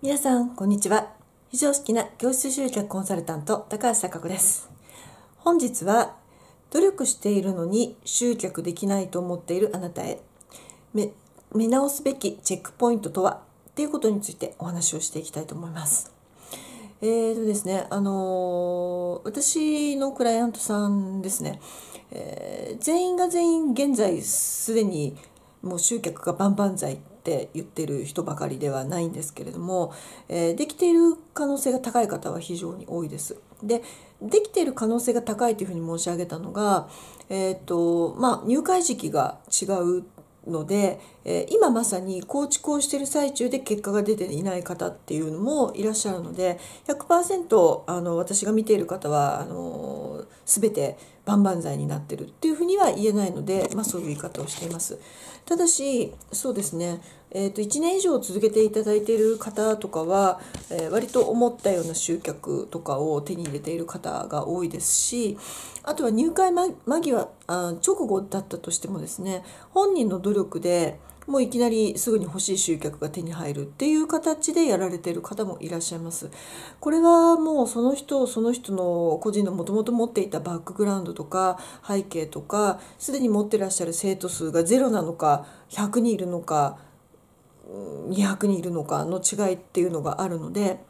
皆さん、こんにちは。非常識な教室集客コンサルタント、高橋貴子です。本日は、努力しているのに集客できないと思っているあなたへ、見直すべきチェックポイントとはっていうことについてお話をしていきたいと思います。えーとですね、あのー、私のクライアントさんですね、えー、全員が全員現在すでにもう集客が万々歳って言ってる人ばかりではないんですけれども、えー、できている可能性が高い方は非常に多いです。でできている可能性が高いというふうに申し上げたのが、えーとまあ、入会時期が違うので、えー、今まさに構築をしている最中で結果が出ていない方っていうのもいらっしゃるので100%あの私が見ている方はあの全て万々歳になってるっていうふうには言えないので、まあ、そういう言い方をしています。ただしそうですね、えー、と1年以上続けていただいている方とかは、えー、割と思ったような集客とかを手に入れている方が多いですしあとは入会間際あ直後だったとしてもですね本人の努力でもういきなりすぐに欲しい集客が手に入るっていう形でやられてる方もいらっしゃいます。これはもうその人その人の個人のもともと持っていたバックグラウンドとか背景とかすでに持ってらっしゃる生徒数が0なのか100人いるのか200人いるのかの違いっていうのがあるので。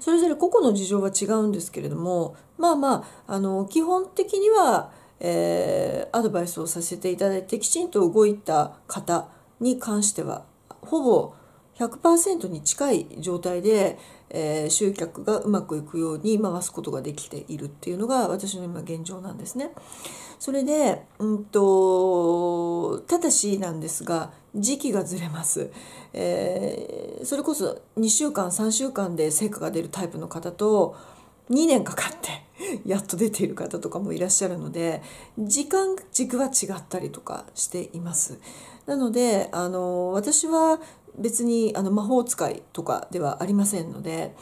それぞれ個々の事情は違うんですけれどもまあまああの基本的にはえー、アドバイスをさせていただいてきちんと動いた方に関してはほぼ100%に近い状態で、えー、集客がうまくいくように回すことができているっていうのが私の今現状なんですね。それで、うんと、ただしなんですが、時期がずれます。えー、それこそ2週間、3週間で成果が出るタイプの方と、2年かかってやっと出ている方とかもいらっしゃるので時間軸は違ったりとかしています。なのであの私は別にあの魔法使いとかではありませんので、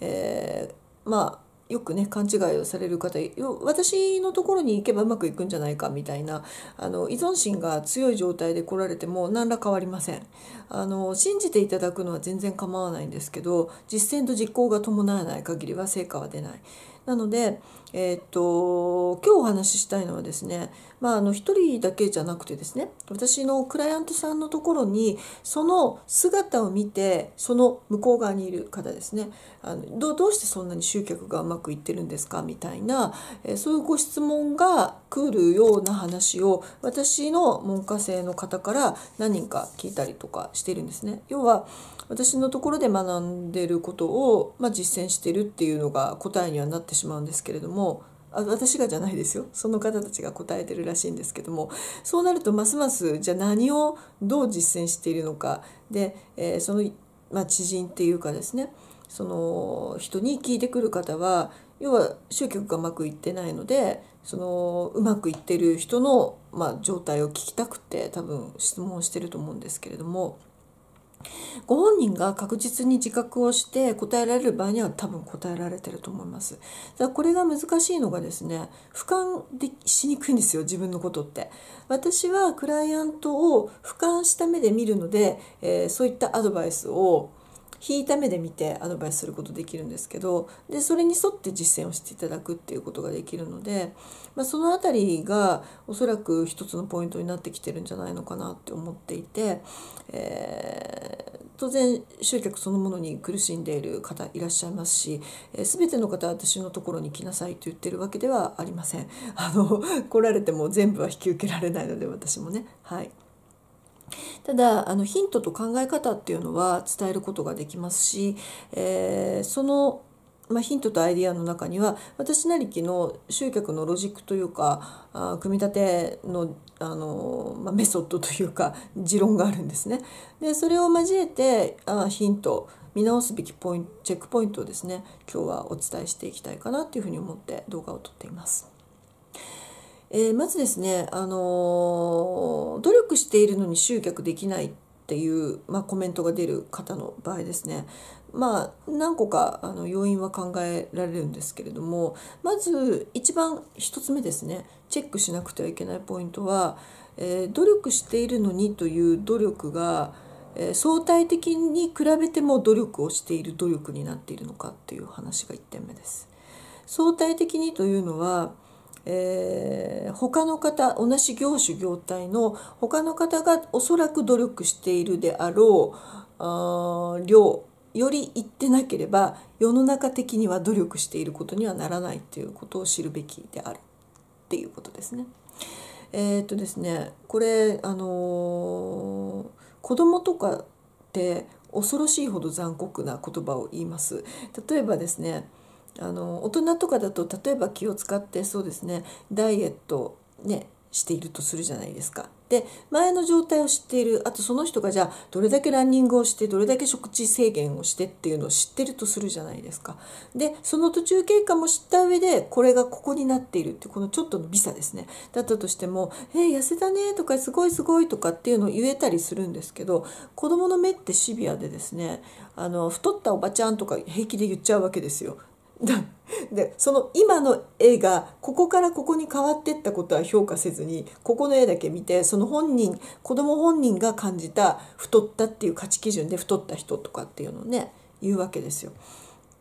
えー、まあよくね勘違いをされる方私のところに行けばうまくいくんじゃないかみたいなあの依存心が強い状態で来られても何ら変わりませんあの信じていただくのは全然構わないんですけど実践と実行が伴わない限りは成果は出ないなので、えー、っと今日お話ししたいのはですね、まあ、あの1人だけじゃなくてですね私のクライアントさんのところにその姿を見てその向こう側にいる方ですねあのどどうしてそんなに集客がうまくいってるんですかみたいな、えー、そういうご質問が来るような話を私の文科生の方から何人か聞いたりとかしてるんですね。要は私のところで学んでることを、まあ、実践してるっていうのが答えにはなってしまうんですけれどもあ私がじゃないですよその方たちが答えてるらしいんですけどもそうなるとますますじゃあ何をどう実践しているのかで、えー、その、まあ、知人っていうかですねその人に聞いてくる方は要は集客がうまくいってないのでそのうまくいってる人の、まあ、状態を聞きたくて多分質問してると思うんですけれども。ご本人が確実に自覚をして答えられる場合には多分答えられてると思います。だこれが難しいのがですね俯瞰でしにくいんですよ自分のことって。私はクライアントを俯瞰した目で見るので、えー、そういったアドバイスを引いた目で見てアドバイスすることできるんですけどでそれに沿って実践をしていただくっていうことができるので、まあ、その辺りがおそらく一つのポイントになってきてるんじゃないのかなって思っていて、えー、当然集客そのものに苦しんでいる方いらっしゃいますし、えー、全ての方私のところに来なさいと言ってるわけではありません。あの来られても全部は引き受けられないので私もね。はいただあのヒントと考え方っていうのは伝えることができますし、えー、そのまあ、ヒントとアイディアの中には私なりきの集客のロジックというかあ組み立てのあの、まあ、メソッドというか持論があるんですね。でそれを交えてあヒント見直すべきポイントチェックポイントをですね今日はお伝えしていきたいかなというふうに思って動画を撮っています。えー、まずですね、あのー、努力しているのに集客できないっていう、まあ、コメントが出る方の場合ですね、まあ、何個かあの要因は考えられるんですけれどもまず一番1つ目ですねチェックしなくてはいけないポイントは、えー、努力しているのにという努力が、え相対的に比べても努力をしている努力になっているのかっていう話が1点目です。相対的にというのはえー、他の方同じ業種業態の他の方がおそらく努力しているであろう量より言ってなければ世の中的には努力していることにはならないということを知るべきであるっていうことですね。えー、っとですねこれあのー、子供とかって恐ろしいほど残酷な言葉を言います。例えばですねあの大人とかだと例えば気を使ってそうですねダイエットねしているとするじゃないですか。で前の状態を知っているあとその人がじゃあどれだけランニングをしてどれだけ食事制限をしてっていうのを知ってるとするじゃないですかでその途中経過も知った上でこれがここになっているってこのちょっとの微差ですねだったとしても「えー、痩せたね」とか「すごいすごい」とかっていうのを言えたりするんですけど子どもの目ってシビアでですねあの太ったおばちゃんとか平気で言っちゃうわけですよ。でその今の絵がここからここに変わってったことは評価せずにここの絵だけ見てその本人子供本人が感じた太ったっていう価値基準で太った人とかっていうのをね言うわけですよ。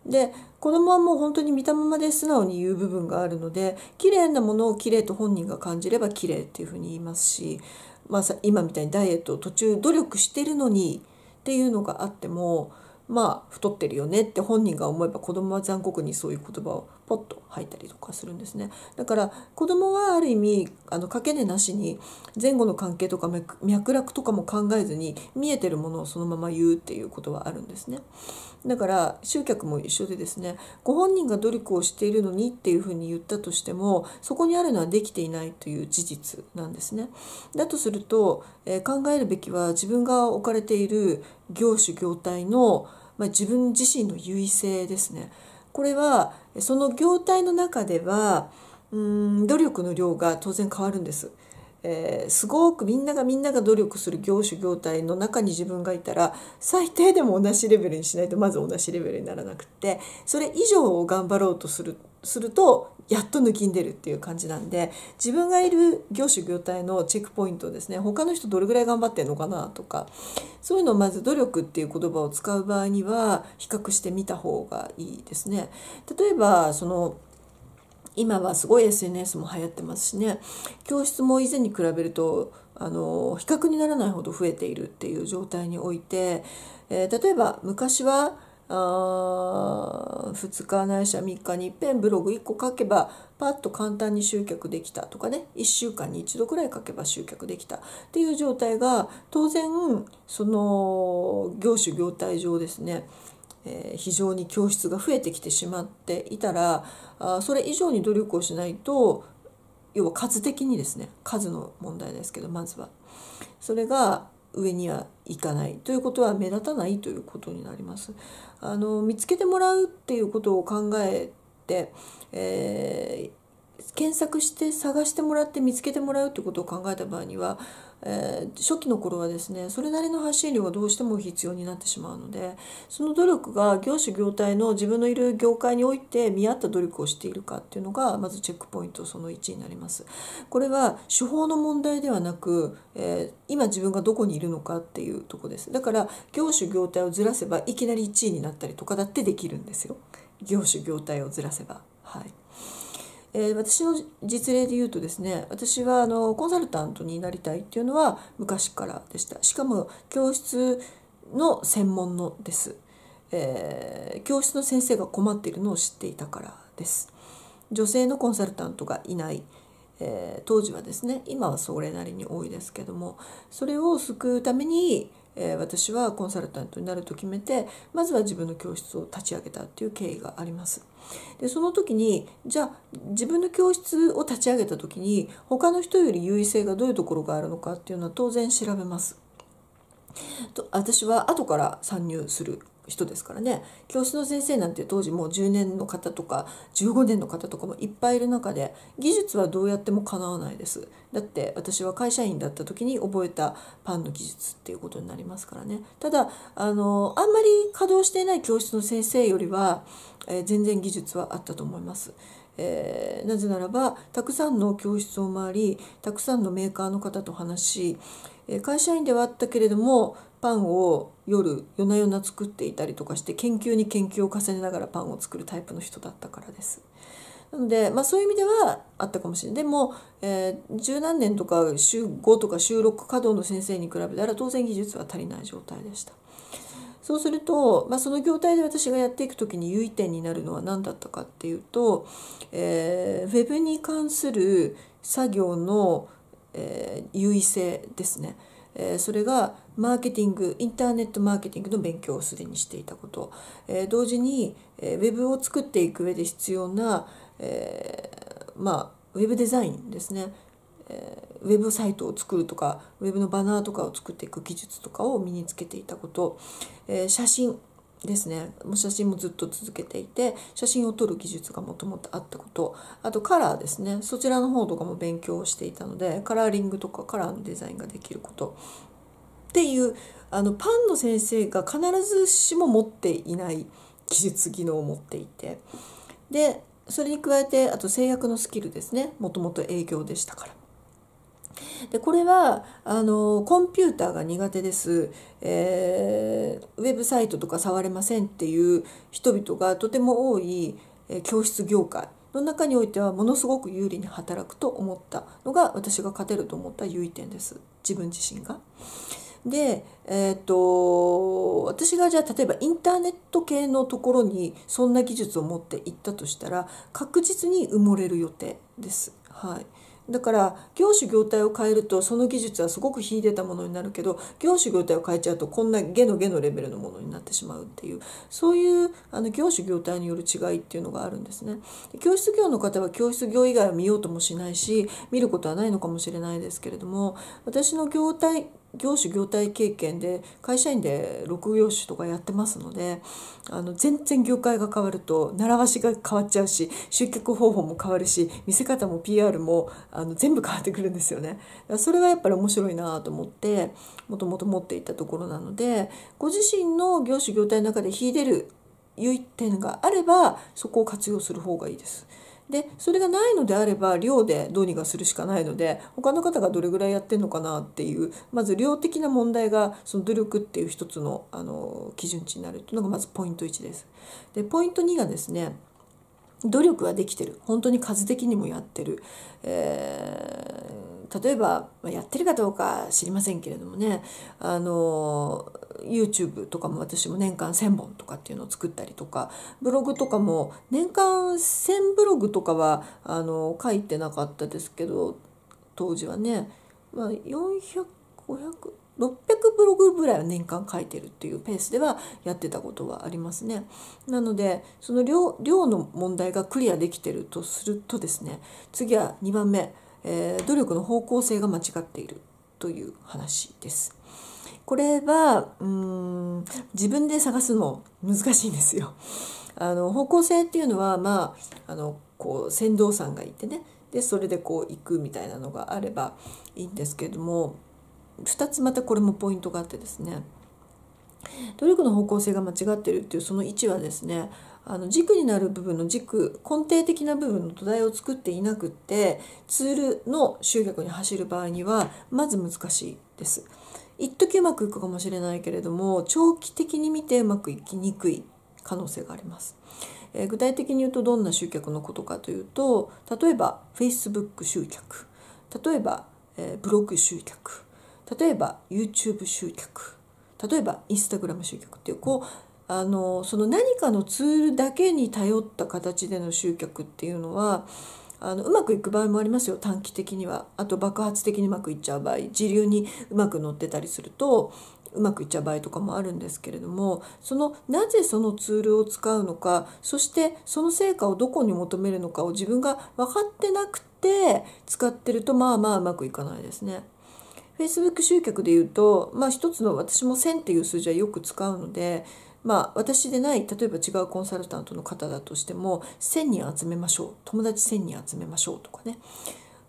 で子供はもう本当に見たままで素直に言う部分があるので綺麗なものを綺麗と本人が感じれば綺麗っていうふうに言いますし、まあ、今みたいにダイエットを途中努力してるのにっていうのがあっても。まあ太ってるよねって本人が思えば子供は残酷にそういう言葉をポッと吐いたりとかするんですねだから子供はある意味あの掛け値なしに前後の関係とか脈絡とかも考えずに見えてるものをそのまま言うっていうことはあるんですねだから集客も一緒でですねご本人が努力をしているのにっていうふうに言ったとしてもそこにあるのはできていないという事実なんですねだとすると、えー、考えるべきは自分が置かれている業種業態のまあ、自分自身の優位性ですねこれはその業態の中ではうーん努力の量が当然変わるんです。えー、すごくみんながみんなが努力する業種業態の中に自分がいたら最低でも同じレベルにしないとまず同じレベルにならなくってそれ以上を頑張ろうとするするとやっと抜きんでるっていう感じなんで自分がいる業種業態のチェックポイントですね他の人どれぐらい頑張ってんのかなとかそういうのをまず努力っていう言葉を使う場合には比較してみた方がいいですね。例えばその今はすごい SNS も流行ってますしね教室も以前に比べるとあの比較にならないほど増えているっていう状態において、えー、例えば昔はあ2日ないしは3日にいっぺんブログ1個書けばパッと簡単に集客できたとかね1週間に1度くらい書けば集客できたっていう状態が当然その業種業態上ですねえー、非常に教室が増えてきてしまっていたらあそれ以上に努力をしないと要は数的にですね数の問題ですけどまずはそれが上にはいかないということは目立たないということになります。あの見つけてもらうっていうことを考えて、え検索して探してもらって見つけてもらうってことを考えた場合には、えー、初期の頃はですねそれなりの発信量がどうしても必要になってしまうのでその努力が業種業態の自分のいる業界において見合った努力をしているかっていうのがまずチェックポイントその1になります。これは手法の問題ではなく、えー、今自分がどこにいるのかっていうとこです。だから業種業態をずらせばいきなり1位になったりとかだってできるんですよ。業種業態をずらせば。はいえー、私の実例で言うとですね私はあのコンサルタントになりたいっていうのは昔からでしたしかも教室の専門のです、えー、教室の先生が困っているのを知っていたからです女性のコンサルタントがいない、えー、当時はですね今はそれなりに多いですけどもそれを救うためにえー、私はコンサルタントになると決めてまずは自分の教室を立ち上げたっていう経緯があります。でその時にじゃあ自分の教室を立ち上げた時に他の人より優位性がどういうところがあるのかっていうのは当然調べます。と私は後から参入する人ですからね教室の先生なんて当時もう10年の方とか15年の方とかもいっぱいいる中で技術はどうやってもかなわないですだって私は会社員だった時に覚えたパンの技術っていうことになりますからねただあのあんまり稼働していない教室の先生よりは、えー、全然技術はあったと思います。えー、なぜならばたくさんの教室を回りたくさんのメーカーの方と話し会社員ではあったけれどもパンを夜夜な夜な作っていたりとかして研究に研究を重ねながらパンを作るタイプの人だったからです。なので、まあ、そういう意味ではあったかもしれないでも、えー、十何年とか週5とか週6稼働の先生に比べたら当然技術は足りない状態でした。そうすると、まあ、その業態で私がやっていく時に優位点になるのは何だったかっていうと、えー、ウェブに関する作業の、えー、優位性ですね。えそれがマーケティングインターネットマーケティングの勉強をすでにしていたこと、え同時に、えー、ウェブを作っていく上で必要な、えまあウェブデザインですね、えウェブサイトを作るとかウェブのバナーとかを作っていく技術とかを身につけていたこと、え写真ですねもう写真もずっと続けていて写真を撮る技術がもともとあったことあとカラーですねそちらの方とかも勉強をしていたのでカラーリングとかカラーのデザインができることっていうあのパンの先生が必ずしも持っていない技術技能を持っていてでそれに加えてあと制約のスキルですねもともと営業でしたからでこれはあのコンピューターが苦手です、えー、ウェブサイトとか触れませんっていう人々がとても多い教室業界の中においてはものすごく有利に働くと思ったのが私が勝てると思った優位点です自分自身が。で、えーと、と私がじゃあ例えばインターネット系のところにそんな技術を持っていったとしたら確実に埋もれる予定です。はい、だから業種業態を変えるとその技術はすごく秀でたものになるけど業種業態を変えちゃうとこんな下の下のレベルのものになってしまうっていうそういうあの業種業態による違いっていうのがあるんですね。教室業の方は教室業以外は見ようともしないし見ることはないのかもしれないですけれども私の業態業種業態経験で会社員で6業種とかやってますのであの全然業界が変わると習わしが変わっちゃうし集客方法も変わるし見せ方も PR もあの全部変わってくるんですよね。それがやっぱり面白いなと思ってもともと持っていたところなのでご自身の業種業態の中で秀でる優点があればそこを活用する方がいいです。でそれがないのであれば量でどうにかするしかないので他の方がどれぐらいやってるのかなっていうまず量的な問題がその努力っていう一つのあの基準値になるというのがまずポイント1です。でポイント2がですね努力はできてる本当に数的にもやってる、え例えば、まやってるかどうか知りませんけれどもねあの YouTube とかも私も年間1,000本とかっていうのを作ったりとかブログとかも年間1,000ブログとかはあの書いてなかったですけど当時はね、まあ、400500。600ブログぐらいは年間書いてるっていうペースではやってたことはありますね。なのでその量の問題がクリアできてるとするとですね次は2番目えー、努力の方向性が間違っているという話です。これはうん自分で探すの難しいんですよ。あの方向性っていうのは、まあ、あのこう船頭さんがいてねでそれでこう行くみたいなのがあればいいんですけども2つまたこれもポイントがあってですね努力の方向性が間違ってるっていうその位置はですねあの軸になる部分の軸根底的な部分の土台を作っていなくってツールの集客に走る場合にはまず難しいです。一時うまくいくかもしれないけれども長期的に見てうまくいきにくい可能性があります。えー、具体的に言うとどんな集客のことかというと例えば Facebook 集客例えば、えー、ブログ集客例えば YouTube 集客例えば Instagram 集客っていうこうあのその何かのツールだけに頼った形での集客っていうのはあのうまくいく場合もありますよ短期的にはあと爆発的にうまくいっちゃう場合時流にうまく乗ってたりするとうまくいっちゃう場合とかもあるんですけれどもそのなぜそのツールを使うのかそしてその成果をどこに求めるのかを自分が分かってなくて使ってるとまあまあうまくいかないですね。Facebook 集客で言うと、まあ、一つの私も1000っていう数字はよく使うのでまあ、私でない例えば違うコンサルタントの方だとしても1,000人集めましょう友達1,000人集めましょうとかね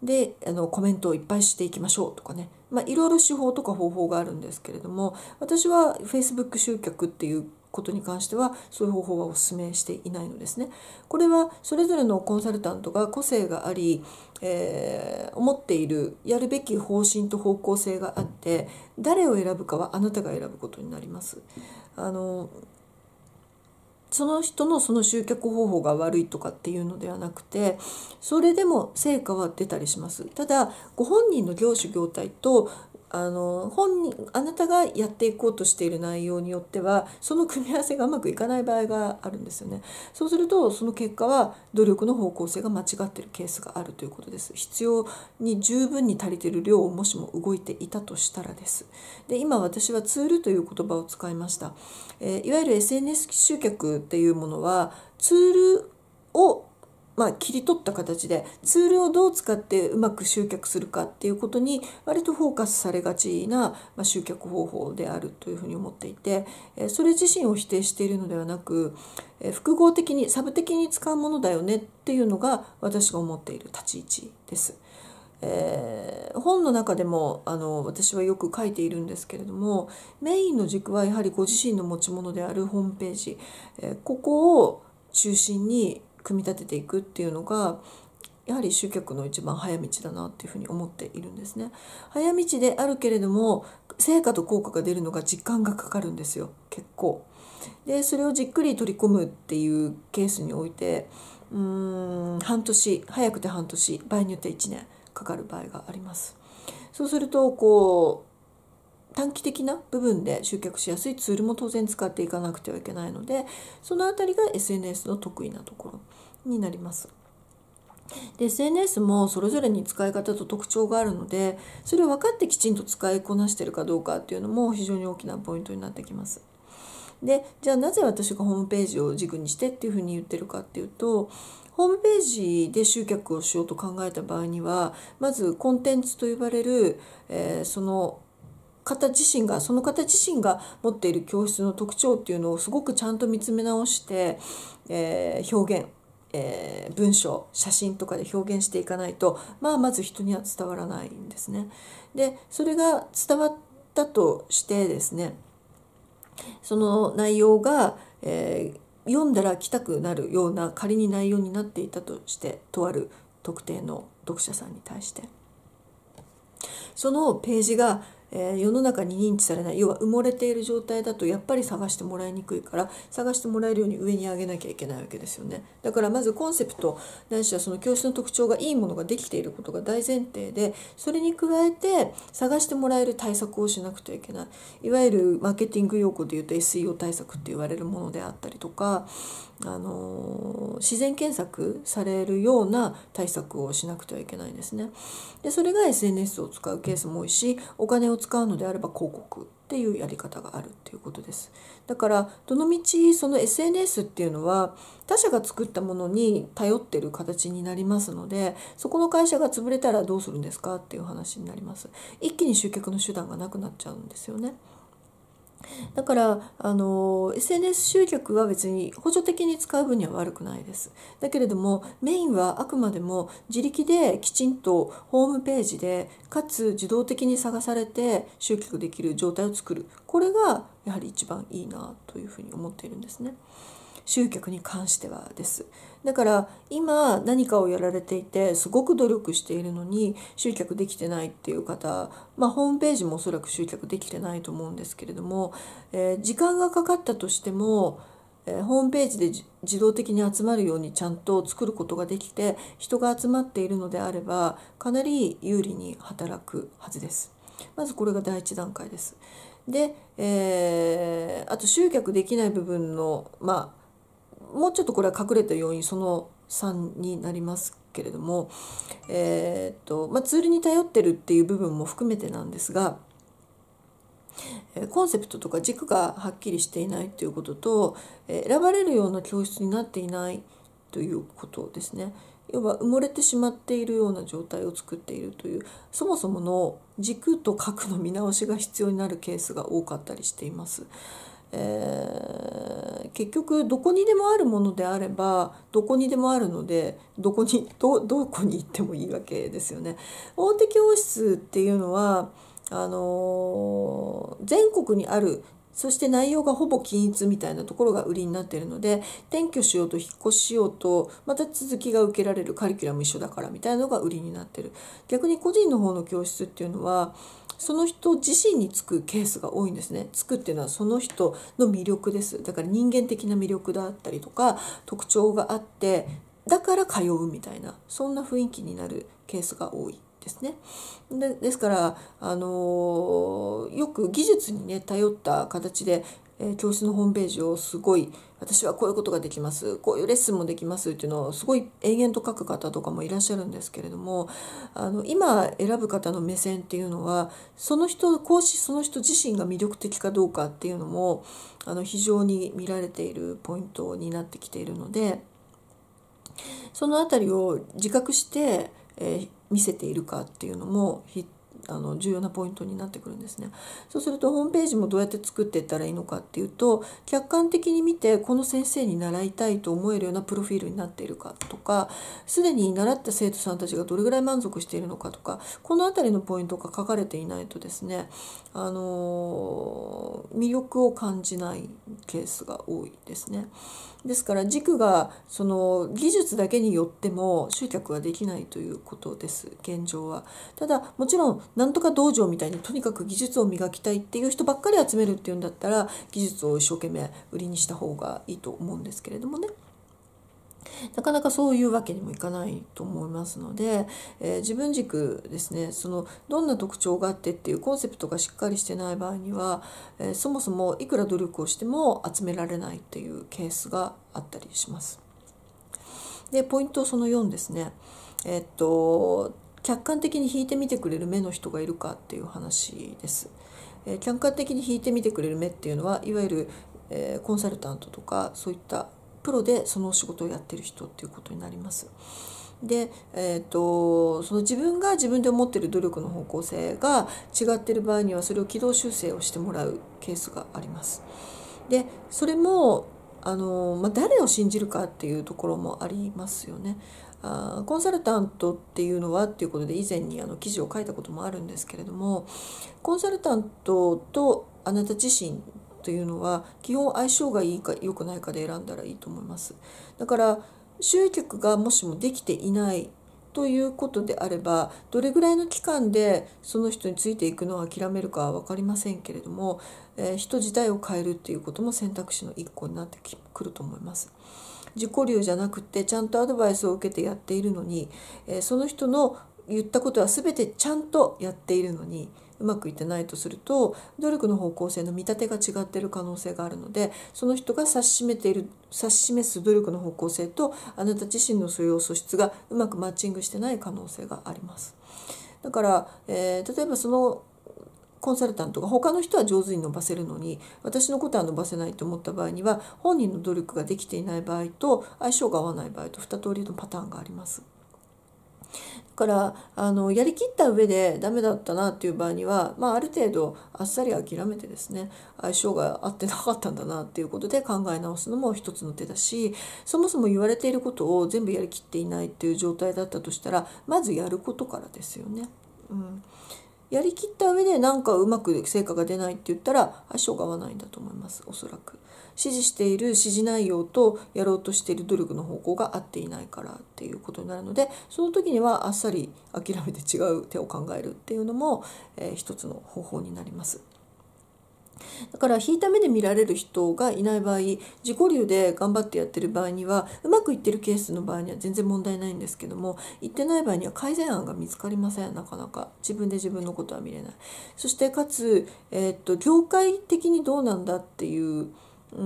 であのコメントをいっぱいしていきましょうとかね、まあ、いろいろ手法とか方法があるんですけれども私は Facebook 集客っていうことに関してはそういう方法はお勧めしていないのですね。これはそれぞれのコンサルタントが個性があり、えー、思っているやるべき方針と方向性があって誰を選ぶかはあなたが選ぶことになります。あのその人のその集客方法が悪いとかっていうのではなくてそれでも成果は出たりしますただご本人の業種業態とあの本人あなたがやっていこうとしている内容によってはその組み合わせがうまくいかない場合があるんですよねそうするとその結果は努力の方向性が間違ってるケースがあるということです必要に十分に足りている量をもしも動いていたとしたらですで今私はツールという言葉を使いました、えー、いわゆる SNS 集客っていうものはツールをまあ、切り取った形でツールをどう使ってうまく集客するかっていうことに割とフォーカスされがちな、まあ、集客方法であるというふうに思っていて、えそれ自身を否定しているのではなく、え複合的にサブ的に使うものだよねっていうのが私が思っている立ち位置です。えー、本の中でもあの私はよく書いているんですけれどもメインの軸はやはりご自身の持ち物であるホームページ、えー、ここを中心に組み立てていくっていうのがやはり集客の一番早道だなっていうふに思っているんですね。早道であるけれども成果と効果が出るのが時間がかかるんですよ結構。でそれをじっくり取り込むっていうケースにおいてうーん半年早くて半年場合によっては1年かかる場合があります。そうするとこう短期的な部分で集客しやすいツールも当然使っていかなくてはいけないのでその辺りが SNS の得意なところになります。で SNS もそれぞれに使い方と特徴があるのでそれを分かってきちんと使いこなしてるかどうかっていうのも非常に大きなポイントになってきます。でじゃあなぜ私がホームページを軸にしてっていうふうに言ってるかっていうとホームページで集客をしようと考えた場合にはまずコンテンツと呼ばれる、えー、その方自身がその方自身が持っている教室の特徴っていうのをすごくちゃんと見つめ直して、えー、表現えー、文章写真とかで表現していかないと、まあ、まず人には伝わらないんですね。でそれが伝わったとしてですねその内容が、えー、読んだら来たくなるような仮に内容になっていたとしてとある特定の読者さんに対してそのページがえー、世の中に認知されない要は埋もれている状態だとやっぱり探してもらいにくいから探してもらえるように上に上げなきゃいけないわけですよねだからまずコンセプトないしはその教室の特徴がいいものができていることが大前提でそれに加えて探してもらえる対策をしなくてはいけないいわゆるマーケティング用語でいうと SEO 対策って言われるものであったりとか、あのー、自然検索されるような対策をしなくてはいけないんですね。でそれが SNS を使うケースも多いしお金を使うのであれば広告っていうやり方があるっていうことです。だからどのみちその SNS っていうのは他社が作ったものに頼ってる形になりますのでそこの会社が潰れたらどうするんですかっていう話になります。一気に集客の手段がなくなっちゃうんですよね。だからあの SNS 集客は別に補助的に使う分には悪くないです。だけれどもメインはあくまでも自力できちんとホームページでかつ自動的に探されて集客できる状態を作るこれがやはり一番いいなというふうに思っているんですね。集客に関してはです。だから今何かをやられていてすごく努力しているのに集客できてないっていう方、まあ、ホームページもおそらく集客できてないと思うんですけれども、えー、時間がかかったとしても、えー、ホームページで自動的に集まるようにちゃんと作ることができて人が集まっているのであればかなり有利に働くはずです。まずこれが第一段階です。で、えー、あと集客できない部分の、まあ、もうちょっとこれは隠れた要因その3になりますけれども、えーとまあ、ツールに頼ってるっていう部分も含めてなんですがコンセプトとか軸がはっきりしていないということと選ばれるような教室になっていないということですね。要は埋もれてしまっているような状態を作っているというそもそもの軸と核の見直しが必要になるケースが多かったりしています。えー、結局どこにでもあるものであればどこにでもあるのでどこにどどこに行ってもいいわけですよね。大手教室っていうのはあのー、全国にあるそして内容がほぼ均一みたいなところが売りになっているので転居しようと引っ越ししようとまた続きが受けられるカリキュラム一緒だからみたいなのが売りになってる逆に個人の方の教室っていうのはその人自身につくケースが多いんですねつくっていうのはその人の魅力ですだから人間的な魅力だったりとか特徴があってだから通うみたいなそんな雰囲気になるケースが多い。ですね。でですからあのよく技術にね頼った形で、え教室のホームページをすごい私はこういうことができますこういうレッスンもできますっていうのをすごい延々と書く方とかもいらっしゃるんですけれどもあの今選ぶ方の目線っていうのはその人講師その人自身が魅力的かどうかっていうのもあの非常に見られているポイントになってきているのでその辺りを自覚して、えー見せているかっていうのも筆あの重要なポイントになってくるんですね。そうするとホームページもどうやって作っていったらいいのかっていうと客観的に見てこの先生に習いたいと思えるようなプロフィールになっているかとかすでに習った生徒さんたちがどれぐらい満足しているのかとかこの辺りのポイントが書かれていないとですね、あの魅力を感じないケースが多いですね。ですから軸がその技術だけによっても集客はできないということです現状は。ただもちろんなんとか道場みたいにとにかく技術を磨きたいっていう人ばっかり集めるっていうんだったら技術を一生懸命売りにした方がいいと思うんですけれどもね。なかなかそういうわけにもいかないと思いますので、えー、自分軸ですねそのどんな特徴があってっていうコンセプトがしっかりしてない場合には、えー、そもそもいくら努力をしても集められないっていうケースがあったりします。でポイントその4ですね。えー、っと客観的に引いてみてくれる目の人がいるかっていう話です。えー、客観的に引いてみてくれる目っていうのはいわゆる、えー、コンサルタントとかそういったプロでその仕事をやってる人っていうことになります。で、えーと、とその自分が自分で思ってる努力の方向性が違ってる場合にはそれを軌道修正をしてもらうケースがあります。でそれもあの、まあ、誰を信じるかっていうところもありますよね。あコンサルタントっていうのはっていうことで以前にあの記事を書いたこともあるんですけれどもコンサルタントとあなた自身というのは基本相性がいいか良くないかで選んだらいいと思います。だから集客がもしもできていないということであればどれぐらいの期間でその人についていくのを諦めるかは分かりませんけれども、えー、人自体を変えるっていうことも選択肢の一個になってくると思います。自己流じゃなくってちゃんとアドバイスを受けてやっているのに、えその人の言ったことは全てちゃんとやっているのにうまくいってないとすると努力の方向性の見立てが違ってる可能性があるのでその人が指し示ている指し示す努力の方向性とあなた自身の素養素質がうまくマッチングしてない可能性があります。だから、えー、例えばそのコンサルタントが他の人は上手に伸ばせるのに私のことは伸ばせないと思った場合には本人の努力ができていない場合と相性が合わない場合と2通りのパターンがあります。だからあのやりきった上で駄目だったなっていう場合には、まあ、ある程度あっさり諦めてですね相性が合ってなかったんだなっていうことで考え直すのも一つの手だしそもそも言われていることを全部やりきっていないっていう状態だったとしたらまずやることからですよね。うんやりきった上でなんかうまく成果が出ないって言ったら相性が合わないんだと思いますおそらく指示している指示内容とやろうとしている努力の方向が合っていないからっていうことになるのでその時にはあっさり諦めて違う手を考えるっていうのも、えー、一つの方法になります。だから引いた目で見られる人がいない場合自己流で頑張ってやってる場合にはうまくいってるケースの場合には全然問題ないんですけどもいってない場合には改善案が見つかりませんなかなか自分で自分のことは見れないそしてかつ、えー、っと業界的にどうなんだっていうう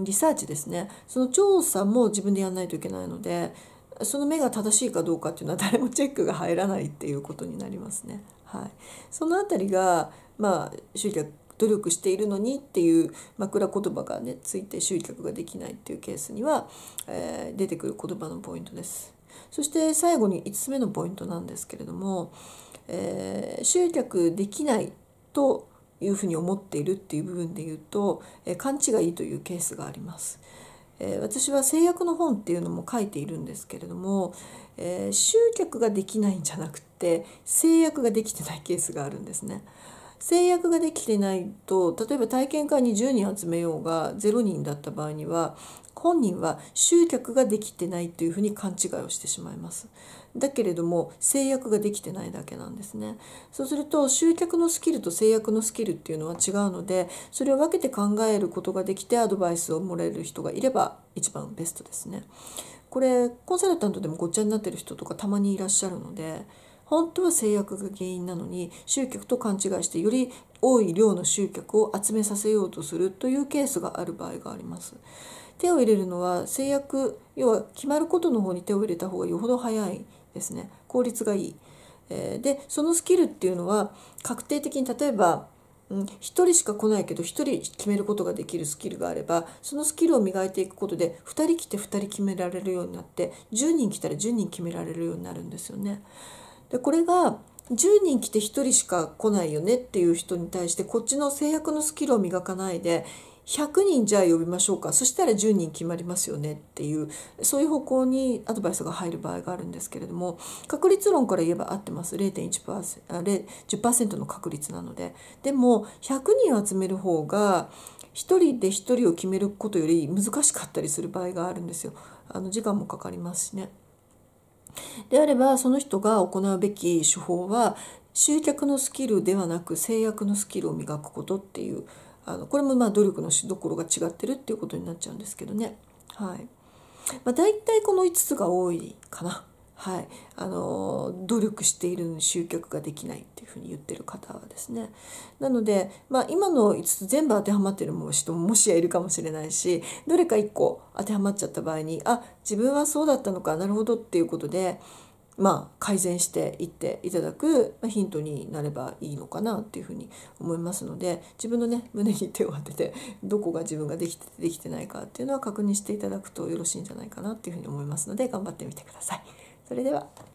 んリサーチですねその調査も自分でやらないといけないのでその目が正しいかどうかっていうのは誰もチェックが入らないっていうことになりますね。はい、そのあたりが、まあ、集客努力しているのにっていう枕言葉がねついて集客ができないっていうケースには、えー、出てくる言葉のポイントです。そして最後に5つ目のポイントなんですけれども、えー、集客できないというふうに思っているっていう部分で言うと、えー、勘違いというケースがあります。え私は制約の本っていうのも書いているんですけれども、え集客ができないんじゃなくて制約ができてないケースがあるんですね。制約ができてないと例えば体験会に10人集めようが0人だった場合には本人は集客ができてないというふうに勘違いをしてしまいます。だけれども制約ができてないだけなんですね。そうすると集客のスキルと制約のスキルっていうのは違うのでそれを分けて考えることができてアドバイスをもらえる人がいれば一番ベストですね。これコンサルタントでもごっちゃになってる人とかたまにいらっしゃるので。本当は制約が原因なのに集客と勘違いしてより多い量の集客を集めさせようとするというケースがある場合があります。手を入れるのは制約要は決まることの方に手を入れた方がよほど早いですね効率がいい。でそのスキルっていうのは確定的に例えば1人しか来ないけど1人決めることができるスキルがあればそのスキルを磨いていくことで2人来て2人決められるようになって10人来たら10人決められるようになるんですよね。でこれが10人来て1人しか来ないよねっていう人に対してこっちの制約のスキルを磨かないで100人じゃあ呼びましょうかそしたら10人決まりますよねっていうそういう方向にアドバイスが入る場合があるんですけれども確率論から言えば合ってます0.1%あ10%の確率なのででも100人集める方が1人で1人を決めることより難しかったりする場合があるんですよあの時間もかかりますしね。であればその人が行うべき手法は集客のスキルではなく制約のスキルを磨くことっていうあのこれもまあ努力のしどころが違ってるっていうことになっちゃうんですけどね。はいまあ、大体この5つが多いかな。はい、あの努力しているのに集客ができないっていうふうに言ってる方はですねなので、まあ、今の5つ全部当てはまってる人ももしやいるかもしれないしどれか1個当てはまっちゃった場合にあ自分はそうだったのかなるほどっていうことで、まあ、改善していっていただくヒントになればいいのかなっていうふうに思いますので自分のね胸に手を当ててどこが自分ができてできてないかっていうのは確認していただくとよろしいんじゃないかなっていうふうに思いますので頑張ってみてください。それでは。